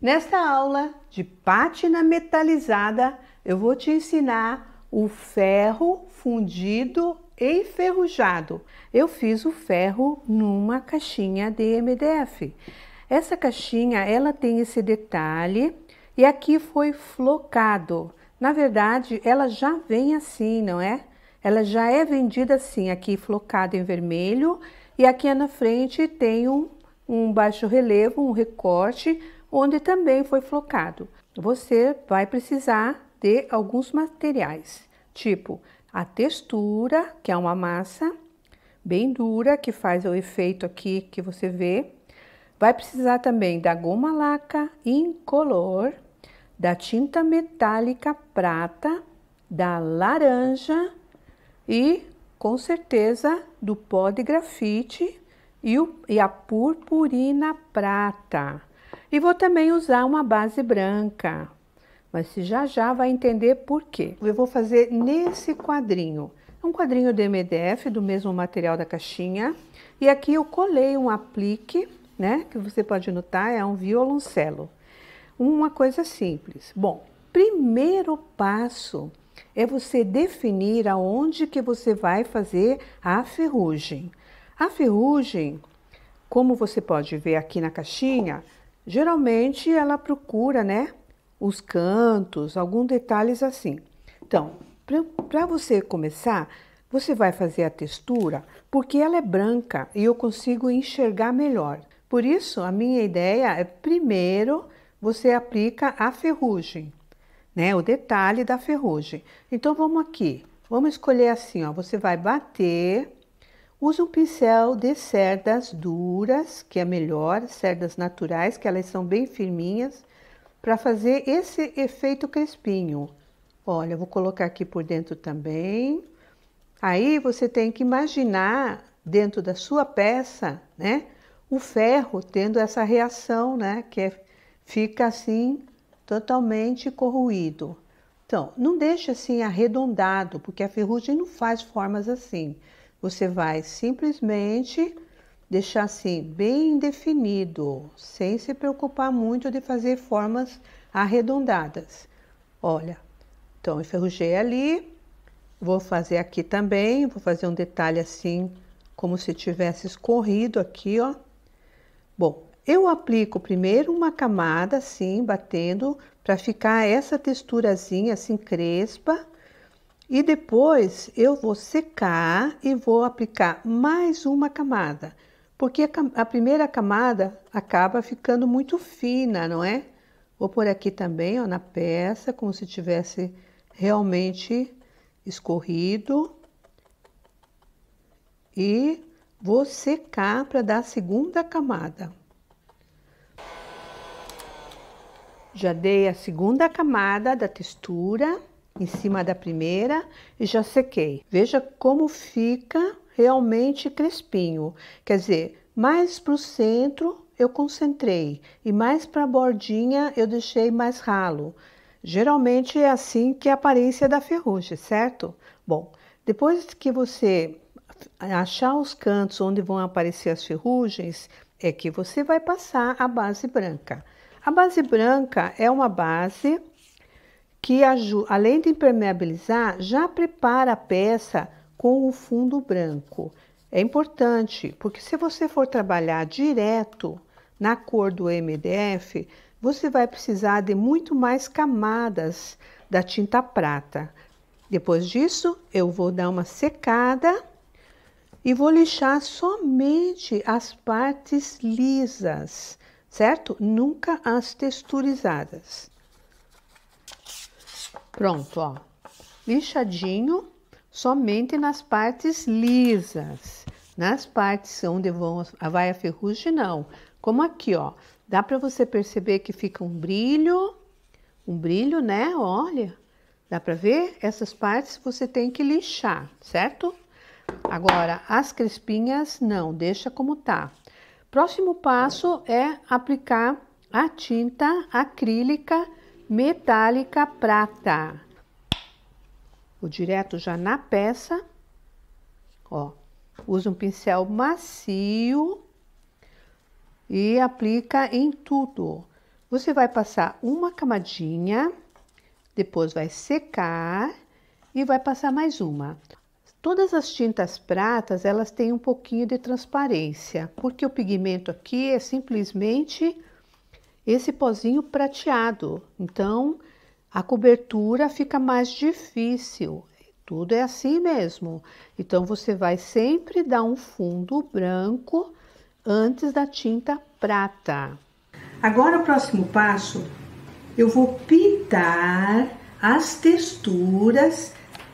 Nesta aula de pátina metalizada, eu vou te ensinar o ferro fundido enferrujado. Eu fiz o ferro numa caixinha de MDF. Essa caixinha, ela tem esse detalhe e aqui foi flocado. Na verdade, ela já vem assim, não é? Ela já é vendida assim, aqui flocado em vermelho e aqui na frente tem um, um baixo relevo, um recorte onde também foi flocado. Você vai precisar de alguns materiais, tipo a textura, que é uma massa bem dura, que faz o efeito aqui que você vê. Vai precisar também da goma laca incolor, da tinta metálica prata, da laranja e, com certeza, do pó de grafite e, o, e a purpurina prata. E vou também usar uma base branca, mas se já já vai entender por quê. Eu vou fazer nesse quadrinho, é um quadrinho de MDF do mesmo material da caixinha. E aqui eu colei um aplique, né, que você pode notar, é um violoncelo. Uma coisa simples. Bom, primeiro passo é você definir aonde que você vai fazer a ferrugem. A ferrugem, como você pode ver aqui na caixinha, Geralmente ela procura, né, os cantos, alguns detalhes assim. Então, para você começar, você vai fazer a textura porque ela é branca e eu consigo enxergar melhor. Por isso, a minha ideia é primeiro você aplica a ferrugem, né? O detalhe da ferrugem. Então, vamos aqui. Vamos escolher assim, ó. Você vai bater Usa um pincel de cerdas duras, que é melhor, cerdas naturais, que elas são bem firminhas, para fazer esse efeito crespinho. Olha, vou colocar aqui por dentro também. Aí você tem que imaginar dentro da sua peça, né, o ferro tendo essa reação, né, que é, fica assim totalmente corroído. Então, não deixe assim arredondado, porque a ferrugem não faz formas assim. Você vai simplesmente deixar assim bem definido, sem se preocupar muito de fazer formas arredondadas. Olha, então enferrujei ali, vou fazer aqui também, vou fazer um detalhe assim, como se tivesse escorrido aqui, ó. Bom, eu aplico primeiro uma camada assim, batendo, para ficar essa texturazinha assim crespa, e depois eu vou secar e vou aplicar mais uma camada, porque a, a primeira camada acaba ficando muito fina, não é? Vou por aqui também, ó, na peça, como se tivesse realmente escorrido. E vou secar para dar a segunda camada. Já dei a segunda camada da textura em cima da primeira e já sequei. Veja como fica realmente crespinho. Quer dizer, mais para o centro eu concentrei e mais para a bordinha eu deixei mais ralo. Geralmente é assim que é a aparência da ferrugem, certo? Bom, depois que você achar os cantos onde vão aparecer as ferrugens, é que você vai passar a base branca. A base branca é uma base que além de impermeabilizar, já prepara a peça com o fundo branco. É importante, porque se você for trabalhar direto na cor do MDF, você vai precisar de muito mais camadas da tinta prata. Depois disso, eu vou dar uma secada e vou lixar somente as partes lisas, certo? Nunca as texturizadas. Pronto, ó. Lixadinho somente nas partes lisas. Nas partes onde vão a a ferrugem não. Como aqui, ó. Dá para você perceber que fica um brilho, um brilho, né? Olha. Dá para ver? Essas partes você tem que lixar, certo? Agora, as crespinhas não, deixa como tá. Próximo passo é aplicar a tinta acrílica metálica prata. O direto já na peça, ó, usa um pincel macio e aplica em tudo. Você vai passar uma camadinha, depois vai secar e vai passar mais uma. Todas as tintas pratas, elas têm um pouquinho de transparência, porque o pigmento aqui é simplesmente esse pozinho prateado. Então, a cobertura fica mais difícil. Tudo é assim mesmo. Então, você vai sempre dar um fundo branco antes da tinta prata. Agora, o próximo passo, eu vou pintar as texturas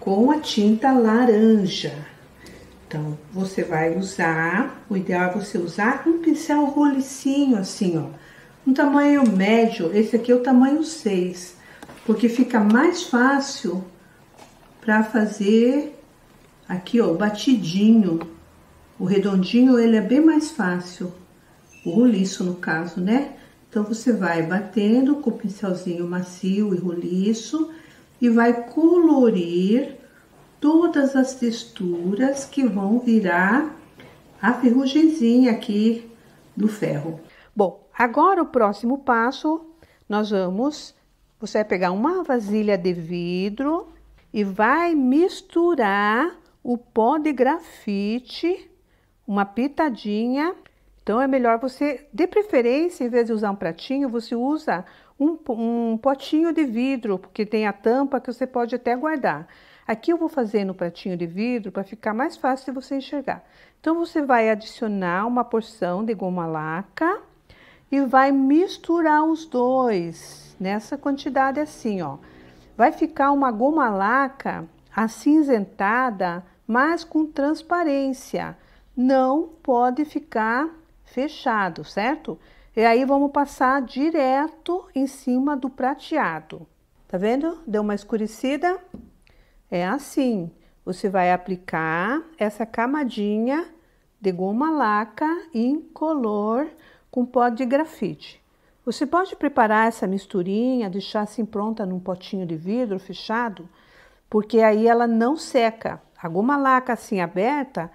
com a tinta laranja. Então, você vai usar, o ideal é você usar um pincel rolicinho assim, ó um tamanho médio, esse aqui é o tamanho 6, porque fica mais fácil para fazer aqui, ó, o batidinho. O redondinho, ele é bem mais fácil, o roliço no caso, né? Então, você vai batendo com o pincelzinho macio e roliço e vai colorir todas as texturas que vão virar a ferrugemzinha aqui do ferro. Bom, Agora, o próximo passo, nós vamos... Você vai pegar uma vasilha de vidro e vai misturar o pó de grafite, uma pitadinha. Então, é melhor você, de preferência, em vez de usar um pratinho, você usa um, um potinho de vidro, porque tem a tampa que você pode até guardar. Aqui eu vou fazer no pratinho de vidro para ficar mais fácil de você enxergar. Então, você vai adicionar uma porção de goma laca e vai misturar os dois nessa quantidade assim, ó. Vai ficar uma goma laca acinzentada, mas com transparência. Não pode ficar fechado, certo? E aí vamos passar direto em cima do prateado. Tá vendo? Deu uma escurecida? É assim. Você vai aplicar essa camadinha de goma laca incolor color com pó de grafite. Você pode preparar essa misturinha, deixar assim pronta num potinho de vidro fechado, porque aí ela não seca. Alguma laca assim aberta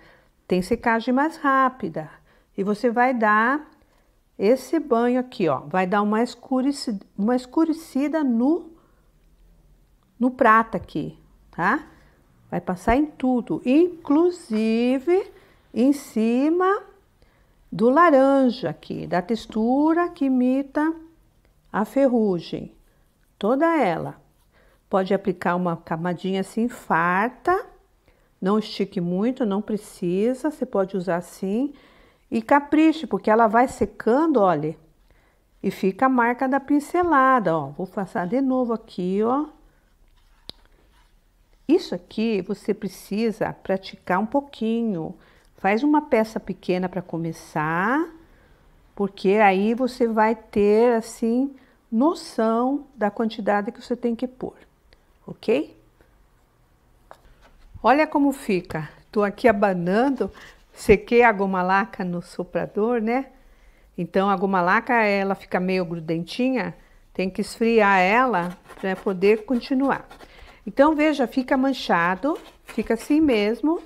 tem secagem mais rápida. E você vai dar esse banho aqui, ó, vai dar uma escurecida, uma escurecida no no prata aqui, tá? Vai passar em tudo, inclusive em cima do laranja aqui, da textura que imita a ferrugem, toda ela. Pode aplicar uma camadinha assim farta, não estique muito, não precisa, você pode usar assim e capriche, porque ela vai secando, olha, e fica a marca da pincelada, ó. Vou passar de novo aqui, ó. Isso aqui você precisa praticar um pouquinho, Faz uma peça pequena para começar, porque aí você vai ter assim noção da quantidade que você tem que pôr, ok? Olha como fica. Estou aqui abanando, sequei a goma laca no soprador, né? Então a goma laca ela fica meio grudentinha, tem que esfriar ela para poder continuar. Então veja, fica manchado, fica assim mesmo.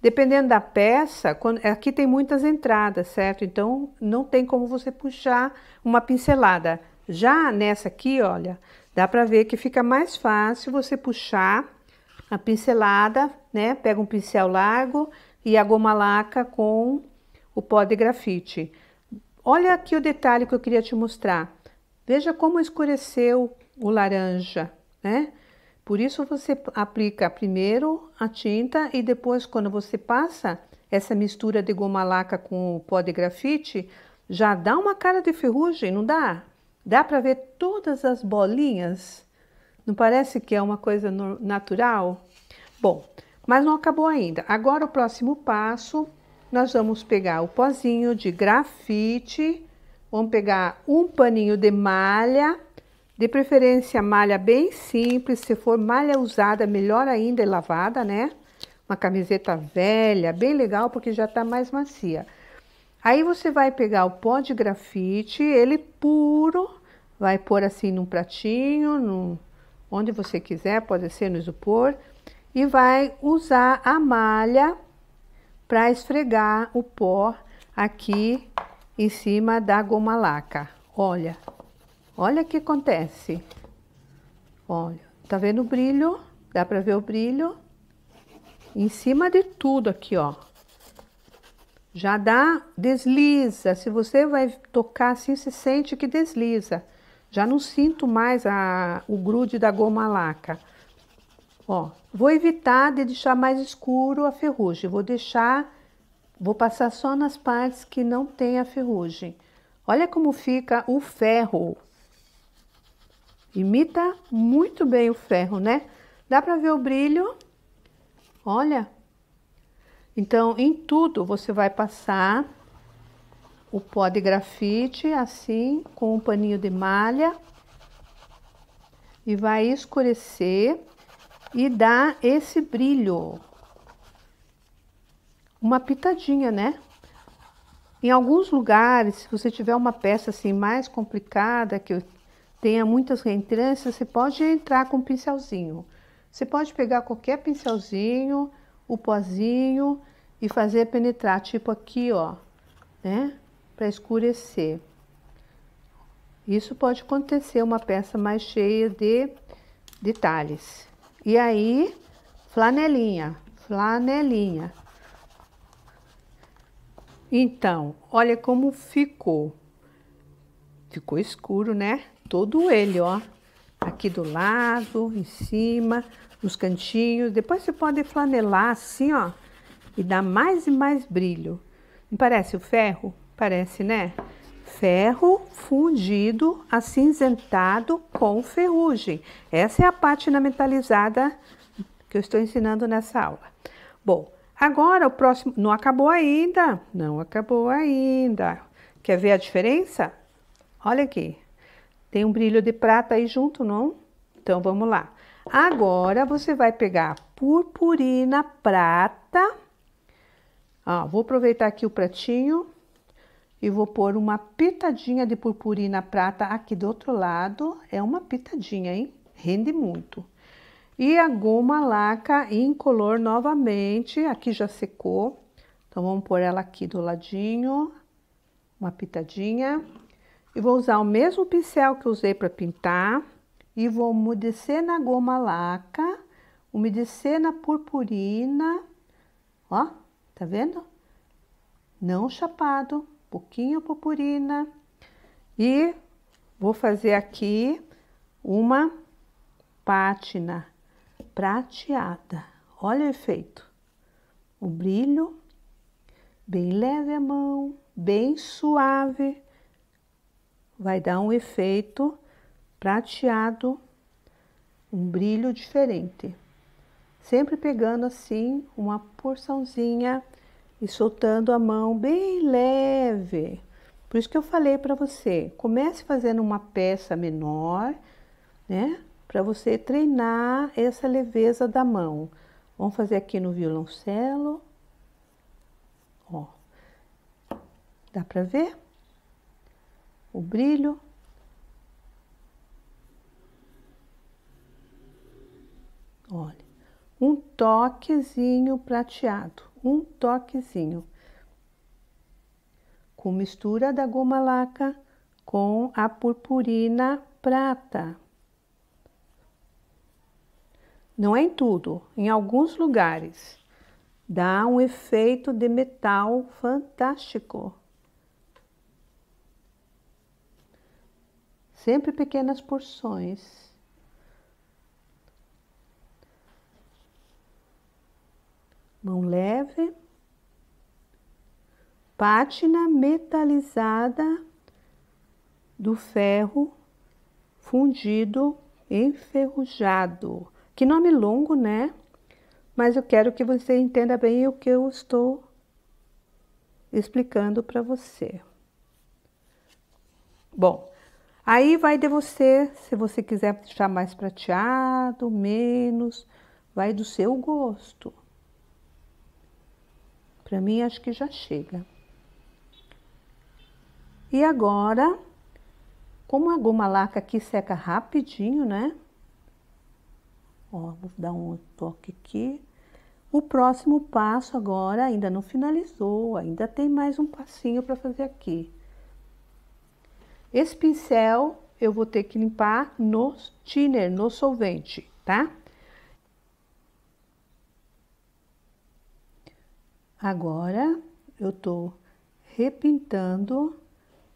Dependendo da peça, quando, aqui tem muitas entradas, certo? Então, não tem como você puxar uma pincelada. Já nessa aqui, olha, dá pra ver que fica mais fácil você puxar a pincelada, né? Pega um pincel largo e a goma laca com o pó de grafite. Olha aqui o detalhe que eu queria te mostrar. Veja como escureceu o laranja, né? Por isso você aplica primeiro a tinta e depois quando você passa essa mistura de goma laca com o pó de grafite, já dá uma cara de ferrugem, não dá? Dá para ver todas as bolinhas? Não parece que é uma coisa natural? Bom, mas não acabou ainda. Agora o próximo passo, nós vamos pegar o pozinho de grafite, vamos pegar um paninho de malha de preferência, malha bem simples. Se for malha usada, melhor ainda e é lavada, né? Uma camiseta velha, bem legal, porque já tá mais macia. Aí você vai pegar o pó de grafite, ele puro, vai pôr assim num pratinho, no onde você quiser, pode ser no isopor, e vai usar a malha para esfregar o pó aqui em cima da goma laca. Olha, Olha o que acontece. Olha, tá vendo o brilho? Dá para ver o brilho? Em cima de tudo aqui, ó. Já dá, desliza. Se você vai tocar assim, se sente que desliza. Já não sinto mais a, o grude da goma laca. Ó, vou evitar de deixar mais escuro a ferrugem. Vou deixar, vou passar só nas partes que não tem a ferrugem. Olha como fica o ferro. Imita muito bem o ferro, né? Dá para ver o brilho? Olha. Então, em tudo, você vai passar o pó de grafite, assim, com um paninho de malha. E vai escurecer e dar esse brilho. Uma pitadinha, né? Em alguns lugares, se você tiver uma peça assim mais complicada, que tenha muitas reentrâncias, você pode entrar com um pincelzinho. Você pode pegar qualquer pincelzinho, o pozinho e fazer penetrar, tipo aqui, ó, né? Para escurecer. Isso pode acontecer uma peça mais cheia de detalhes. E aí, flanelinha, flanelinha. Então, olha como ficou. Ficou escuro, né? todo ele, ó. Aqui do lado, em cima, nos cantinhos. Depois você pode flanelar assim, ó, e dar mais e mais brilho. Não parece o ferro? Parece, né? Ferro fundido, acinzentado com ferrugem. Essa é a parte metalizada que eu estou ensinando nessa aula. Bom, agora o próximo... Não acabou ainda? Não acabou ainda. Quer ver a diferença? Olha aqui. Tem um brilho de prata aí junto, não? Então vamos lá. Agora você vai pegar purpurina prata. Ó, vou aproveitar aqui o pratinho e vou pôr uma pitadinha de purpurina prata aqui do outro lado. É uma pitadinha, hein? Rende muito. E a goma laca incolor novamente, aqui já secou. Então vamos pôr ela aqui do ladinho, uma pitadinha. E vou usar o mesmo pincel que usei para pintar e vou umedecer na goma laca, umedecer na purpurina, ó, tá vendo? Não chapado, pouquinho purpurina. E vou fazer aqui uma pátina prateada. Olha o efeito. O brilho, bem leve a mão, bem suave vai dar um efeito prateado, um brilho diferente. Sempre pegando assim uma porçãozinha e soltando a mão bem leve. Por isso que eu falei para você, comece fazendo uma peça menor, né? Para você treinar essa leveza da mão. Vamos fazer aqui no violoncelo. Ó. Dá para ver? o brilho. Olha, um toquezinho prateado, um toquezinho. Com mistura da goma laca com a purpurina prata. Não é em tudo, em alguns lugares. Dá um efeito de metal fantástico. sempre pequenas porções. Mão leve, pátina metalizada do ferro fundido, enferrujado. Que nome longo, né? Mas eu quero que você entenda bem o que eu estou explicando para você. Bom, Aí vai de você, se você quiser deixar mais prateado, menos, vai do seu gosto. Para mim, acho que já chega. E agora, como a goma laca aqui seca rapidinho, né? Ó, vou dar um toque aqui. O próximo passo agora ainda não finalizou, ainda tem mais um passinho para fazer aqui. Esse pincel eu vou ter que limpar no thinner, no solvente, tá? Agora, eu tô repintando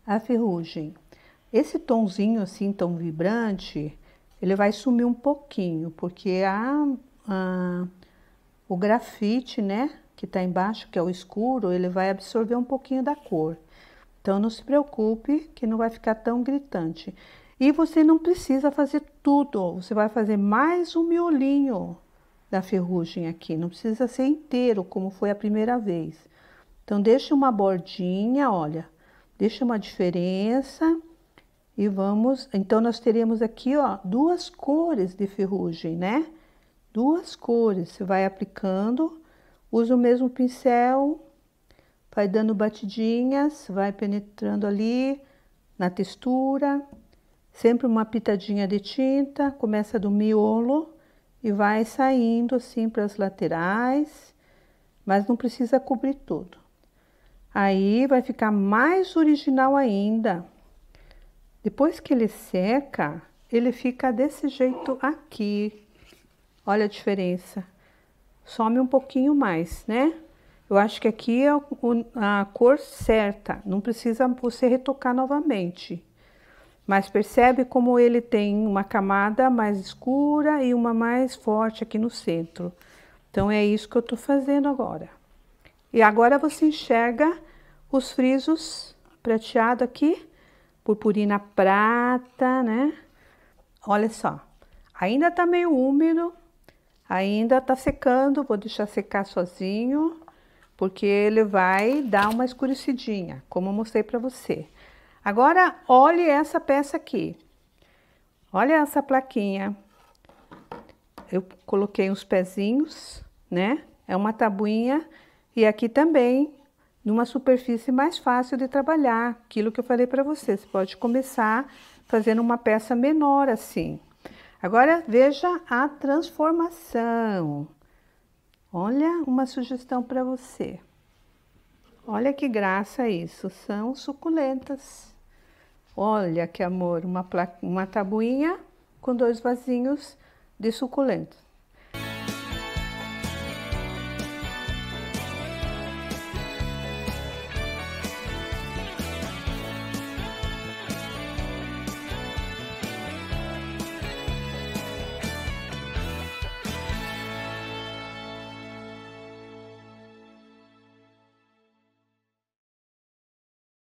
a ferrugem. Esse tomzinho assim, tão vibrante, ele vai sumir um pouquinho, porque a, a o grafite, né, que tá embaixo, que é o escuro, ele vai absorver um pouquinho da cor. Então não se preocupe que não vai ficar tão gritante. E você não precisa fazer tudo, você vai fazer mais um miolinho da ferrugem aqui, não precisa ser inteiro como foi a primeira vez. Então deixa uma bordinha, olha, deixa uma diferença e vamos, então nós teremos aqui, ó, duas cores de ferrugem, né? Duas cores, você vai aplicando, usa o mesmo pincel vai dando batidinhas, vai penetrando ali na textura, sempre uma pitadinha de tinta, começa do miolo e vai saindo assim para as laterais, mas não precisa cobrir tudo. Aí vai ficar mais original ainda. Depois que ele seca, ele fica desse jeito aqui. Olha a diferença. Some um pouquinho mais, né? Eu acho que aqui é a cor certa, não precisa você retocar novamente. Mas percebe como ele tem uma camada mais escura e uma mais forte aqui no centro. Então, é isso que eu tô fazendo agora. E agora você enxerga os frisos prateado aqui, purpurina prata, né? Olha só, ainda tá meio úmido, ainda tá secando, vou deixar secar sozinho porque ele vai dar uma escurecidinha, como eu mostrei para você. Agora, olhe essa peça aqui. Olha essa plaquinha. Eu coloquei uns pezinhos, né? É uma tabuinha e aqui também numa superfície mais fácil de trabalhar, aquilo que eu falei para você. Você pode começar fazendo uma peça menor assim. Agora veja a transformação. Olha uma sugestão para você. Olha que graça isso, são suculentas. Olha que amor, uma, uma tabuinha com dois vasinhos de suculentos.